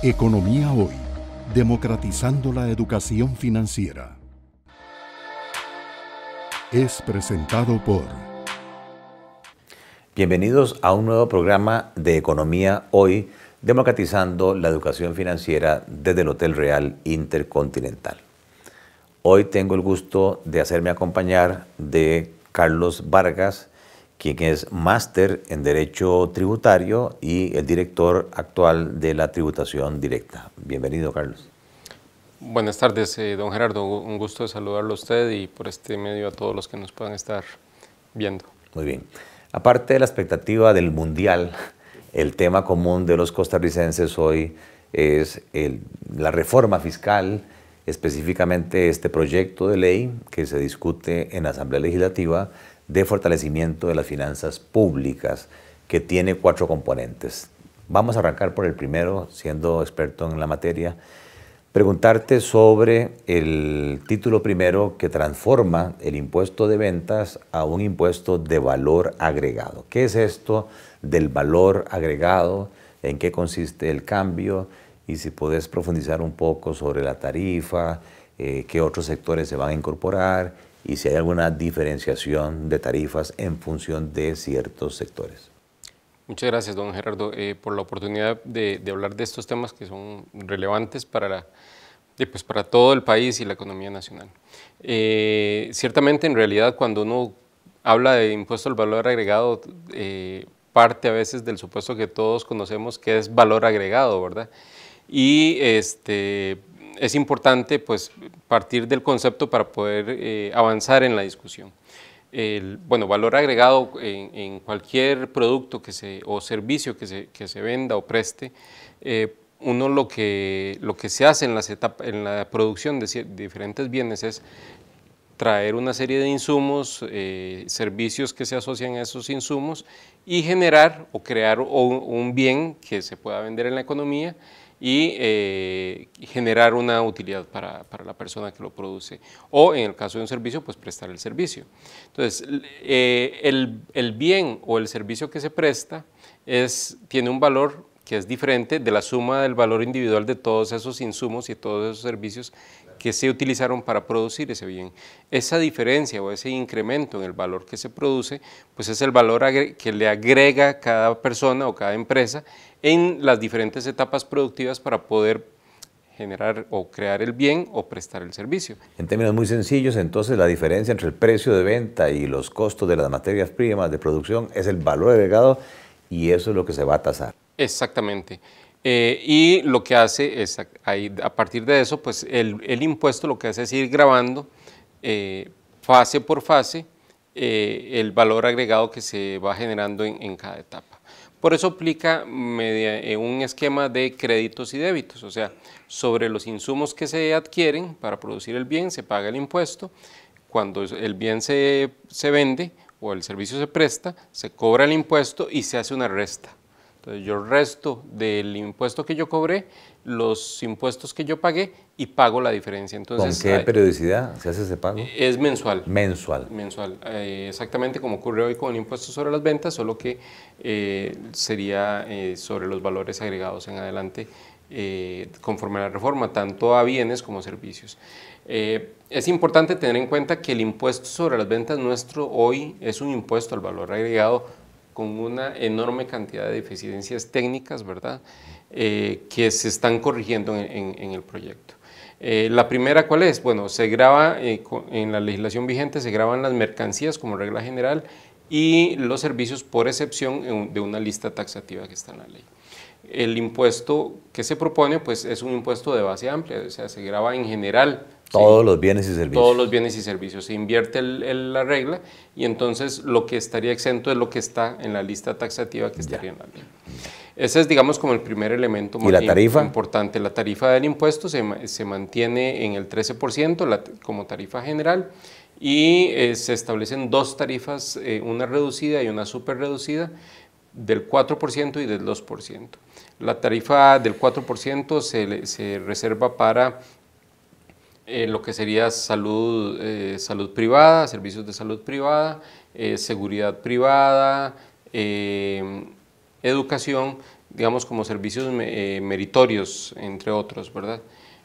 Economía Hoy, democratizando la educación financiera. Es presentado por... Bienvenidos a un nuevo programa de Economía Hoy, democratizando la educación financiera desde el Hotel Real Intercontinental. Hoy tengo el gusto de hacerme acompañar de Carlos Vargas, quien es máster en Derecho Tributario y el director actual de la Tributación Directa. Bienvenido, Carlos. Buenas tardes, eh, don Gerardo. Un gusto de saludarlo a usted y por este medio a todos los que nos puedan estar viendo. Muy bien. Aparte de la expectativa del Mundial, el tema común de los costarricenses hoy es la reforma fiscal, específicamente este proyecto de ley que se discute en la Asamblea Legislativa de fortalecimiento de las finanzas públicas que tiene cuatro componentes. Vamos a arrancar por el primero, siendo experto en la materia. Preguntarte sobre el título primero que transforma el impuesto de ventas a un impuesto de valor agregado. ¿Qué es esto del valor agregado? ¿En qué consiste el cambio? Y si puedes profundizar un poco sobre la tarifa, eh, qué otros sectores se van a incorporar y si hay alguna diferenciación de tarifas en función de ciertos sectores. Muchas gracias, don Gerardo, eh, por la oportunidad de, hablar de estos temas que son relevantes para, la, eh, pues para todo el país y la economía nacional. Eh, ciertamente, en realidad, cuando uno habla de impuesto al valor agregado, parte a veces del supuesto que todos conocemos que es valor agregado, ¿verdad? Y este, es importante pues, partir del concepto para poder eh, avanzar en la discusión. El, bueno, valor agregado en, cualquier producto que se, o servicio que se, que se venda o preste, eh, uno lo que, lo que se hace en, las en la producción de, diferentes bienes es traer una serie de insumos, eh, servicios que se asocian a esos insumos y generar o crear o un bien que se pueda vender en la economía y eh, generar una utilidad para, la persona que lo produce. O en el caso de un servicio, pues prestar el servicio. Entonces, eh, el, bien o el servicio que se presta es, tiene un valor que es diferente de la suma del valor individual de todos esos insumos y todos esos servicios que se utilizaron para producir ese bien. Esa diferencia o ese incremento en el valor que se produce, pues es el valor que le agrega cada persona o cada empresa en las diferentes etapas productivas para poder generar o crear el bien o prestar el servicio. En términos muy sencillos, entonces la diferencia entre el precio de venta y los costos de las materias primas de producción es el valor agregado y eso es lo que se va a tasar. Exactamente. Eh, y lo que hace es, a partir de eso, pues el, impuesto lo que hace es ir grabando eh, fase por fase eh, el valor agregado que se va generando en, cada etapa. Por eso aplica un esquema de créditos y débitos, o sea, sobre los insumos que se adquieren para producir el bien se paga el impuesto, cuando el bien se vende o el servicio se presta, se cobra el impuesto y se hace una resta yo resto del impuesto que yo cobré, los impuestos que yo pagué y pago la diferencia. Entonces, ¿Con qué periodicidad se hace ese pago? Eh, es mensual. Mensual. Mensual. Eh, exactamente como ocurre hoy con el impuesto sobre las ventas, solo que eh, sería sobre los valores agregados en adelante conforme a la reforma, tanto a bienes como a servicios. es importante tener en cuenta que el impuesto sobre las ventas nuestro hoy es un impuesto al valor agregado con una enorme cantidad de deficiencias técnicas, ¿verdad?, eh, que se están corrigiendo en, el proyecto. Eh, la primera, ¿cuál es? Bueno, se graba, eh, en la legislación vigente se graban las mercancías como regla general y los servicios por excepción de una lista taxativa que está en la ley el impuesto que se propone pues es un impuesto de base amplia, o sea, se graba en general. Todos los bienes y servicios. Todos los bienes y servicios. Se invierte el, la regla y entonces lo que estaría exento es lo que está en la lista taxativa que estaría en la ley. Ese es, digamos, como el primer elemento más la tarifa? importante. La tarifa del impuesto se, mantiene en el 13% como tarifa general y eh, se establecen dos tarifas, eh, una reducida y una super reducida, del 4% y del 2%. La tarifa del 4% se, se reserva para eh, lo que sería salud, eh, salud privada, servicios de salud privada, eh, seguridad privada, educación, digamos como servicios meritorios, entre otros, ¿verdad?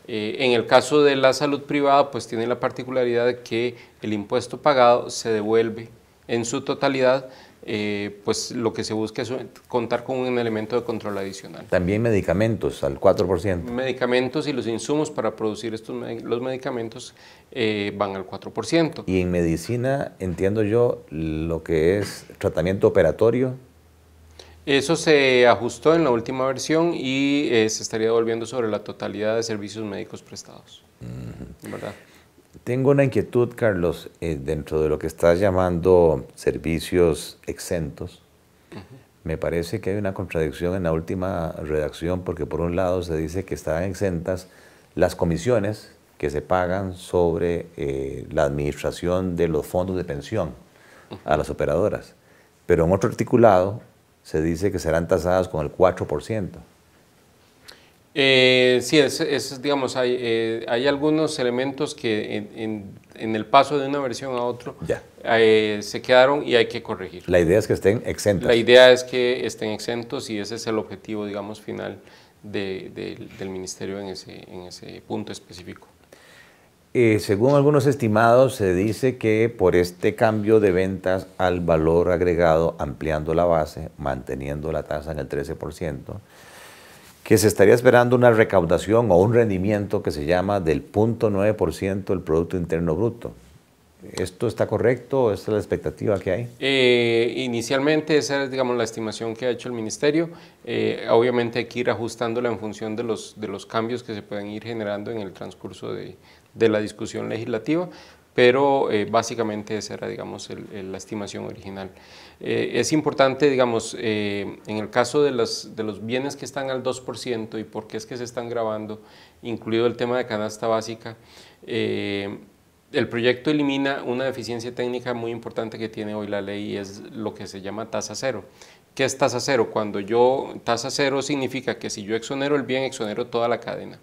en el caso de la salud privada, pues tiene la particularidad de que el impuesto pagado se devuelve en su totalidad eh, pues lo que se busca es contar con un elemento de control adicional. También medicamentos al 4%. Medicamentos y los insumos para producir estos los medicamentos eh, van al 4%. Y en medicina, entiendo yo, lo que es tratamiento operatorio. Eso se ajustó en la última versión y eh, se estaría devolviendo sobre la totalidad de servicios médicos prestados. ¿Verdad? Tengo una inquietud, Carlos, eh, dentro de lo que estás llamando servicios exentos. Me parece que hay una contradicción en la última redacción porque por un lado se dice que están exentas las comisiones que se pagan sobre eh, la administración de los fondos de pensión a las operadoras. Pero en otro articulado se dice que serán tasadas con el 4%. Eh, sí, es, digamos, eh, hay, algunos elementos que en, el paso de una versión a otro eh, se quedaron y hay que corregir. La idea es que estén exentos. La idea es que estén exentos y ese es el objetivo, digamos, final del ministerio en ese, en ese punto específico. según algunos estimados, se dice que por este cambio de ventas al valor agregado, ampliando la base, manteniendo la tasa en el 13%, que se estaría esperando una recaudación o un rendimiento que se llama del 0.9% del Producto Interno Bruto. ¿Esto está correcto? ¿Esta es la expectativa que hay? Eh, inicialmente esa es digamos, la estimación que ha hecho el Ministerio. Eh, obviamente hay que ir ajustándola en función de los, de los cambios que se pueden ir generando en el transcurso de, de la discusión legislativa, pero eh, básicamente esa era digamos, la estimación original. Eh, es importante, digamos, eh, en el caso de los, bienes que están al 2% y por qué es que se están grabando, incluido el tema de canasta básica, eh, el proyecto elimina una deficiencia técnica muy importante que tiene hoy la ley y es lo que se llama tasa cero. ¿Qué es tasa cero? Cuando yo, tasa cero significa que si yo exonero el bien, exonero toda la cadena.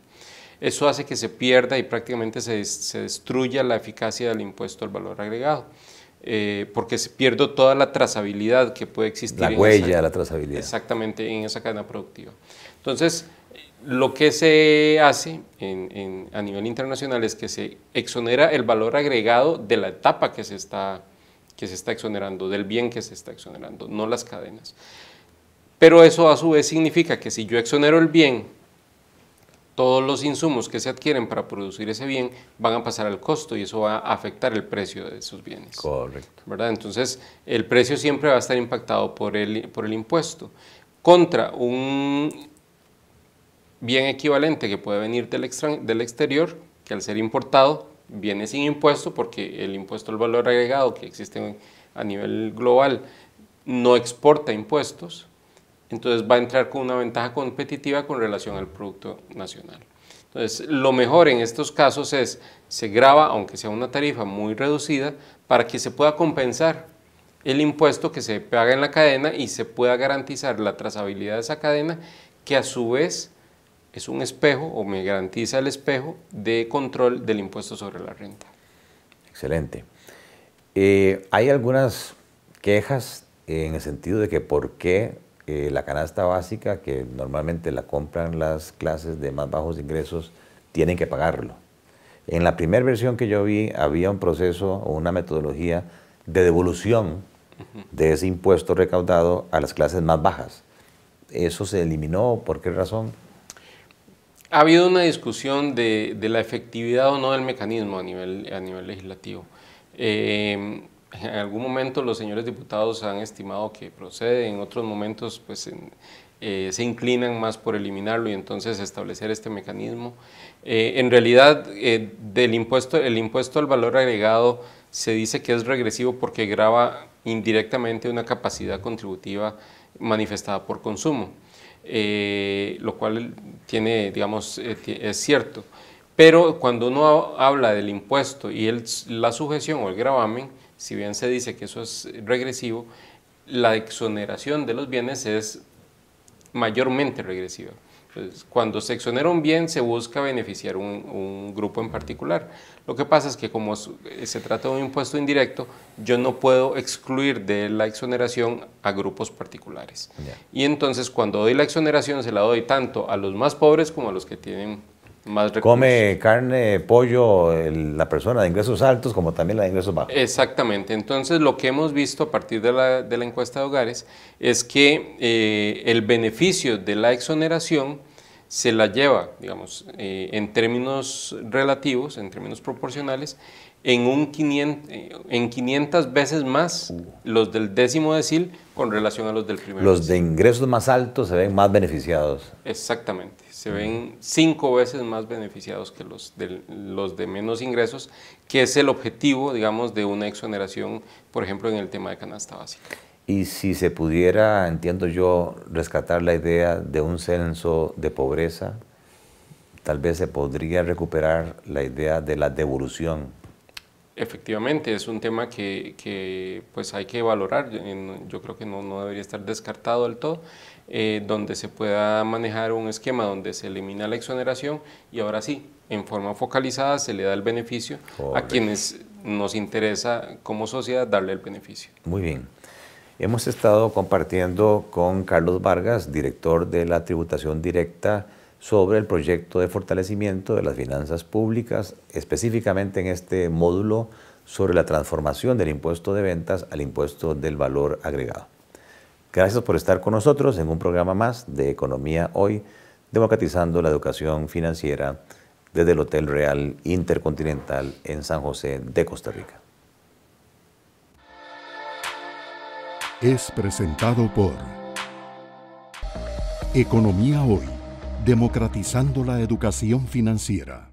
Eso hace que se pierda y prácticamente se destruya la eficacia del impuesto al valor agregado eh, porque pierdo toda la trazabilidad que puede existir. La huella, la trazabilidad. Exactamente, en esa cadena productiva. Entonces, lo que se hace a nivel internacional es que se exonera el valor agregado de la etapa que se, está, que se está exonerando, del bien que se está exonerando, no las cadenas. Pero eso a su vez significa que si yo exonero el bien todos los insumos que se adquieren para producir ese bien van a pasar al costo y eso va a afectar el precio de esos bienes. Correcto. ¿verdad? Entonces, el precio siempre va a estar impactado por el, por el impuesto. Contra un bien equivalente que puede venir del, del exterior, que al ser importado viene sin impuesto porque el impuesto al valor agregado que existe a nivel global no exporta impuestos, entonces va a entrar con una ventaja competitiva con relación al Producto Nacional. Entonces, lo mejor en estos casos es, se graba, aunque sea una tarifa muy reducida, para que se pueda compensar el impuesto que se paga en la cadena y se pueda garantizar la trazabilidad de esa cadena, que a su vez es un espejo o me garantiza el espejo de control del impuesto sobre la renta. Excelente. Eh, hay algunas quejas en el sentido de que por qué la canasta básica, que normalmente la compran las clases de más bajos ingresos, tienen que pagarlo. En la primera versión que yo vi había un proceso o una metodología de devolución de ese impuesto recaudado a las clases más bajas. ¿Eso se eliminó? ¿Por qué razón? Ha habido una discusión de, de la efectividad o no del mecanismo a nivel, a nivel legislativo. Eh, en algún momento los señores diputados han estimado que procede, en otros momentos pues eh, se inclinan más por eliminarlo y entonces establecer este mecanismo. Eh, en realidad, eh, el impuesto al valor agregado se dice que es regresivo porque grava indirectamente una capacidad contributiva manifestada por consumo, lo cual tiene, es cierto. Pero cuando uno habla del impuesto y la sujeción o el gravamen, si bien se dice que eso es regresivo, la exoneración de los bienes es mayormente regresiva. Pues, cuando se exonera un bien, se busca beneficiar un, un, grupo en particular. Lo que pasa es que como eh, se trata de un impuesto indirecto, yo no puedo excluir de la exoneración a grupos particulares. Y entonces cuando doy la exoneración, se la doy tanto a los más pobres como a los que tienen Come carne, pollo, la persona de ingresos altos como también la de ingresos bajos. Exactamente. Entonces, lo que hemos visto a partir de la, encuesta de hogares es que eh, el beneficio de la exoneración se la lleva, digamos, eh, en términos relativos, en términos proporcionales, en, un 500, eh, en 500 veces más uh. los del décimo decil con relación a los del primer Los de ingresos más altos se ven más beneficiados. Exactamente, se ven cinco veces más beneficiados que los de, los de menos ingresos, que es el objetivo, digamos, de una exoneración, por ejemplo, en el tema de canasta básica. Y si se pudiera, entiendo yo, rescatar la idea de un censo de pobreza, tal vez se podría recuperar la idea de la devolución. Efectivamente, es un tema que, pues hay que valorar, yo creo que no, debería estar descartado del todo, eh, donde se pueda manejar un esquema donde se elimina la exoneración y ahora sí, en forma focalizada se le da el beneficio a quienes nos interesa como sociedad darle el beneficio. Muy bien. Hemos estado compartiendo con Carlos Vargas, director de la tributación directa, sobre el proyecto de fortalecimiento de las finanzas públicas, específicamente en este módulo sobre la transformación del impuesto de ventas al impuesto del valor agregado. Gracias por estar con nosotros en un programa más de Economía Hoy, democratizando la educación financiera desde el Hotel Real Intercontinental en San José de Costa Rica. es presentado por Economía Hoy, democratizando la educación financiera.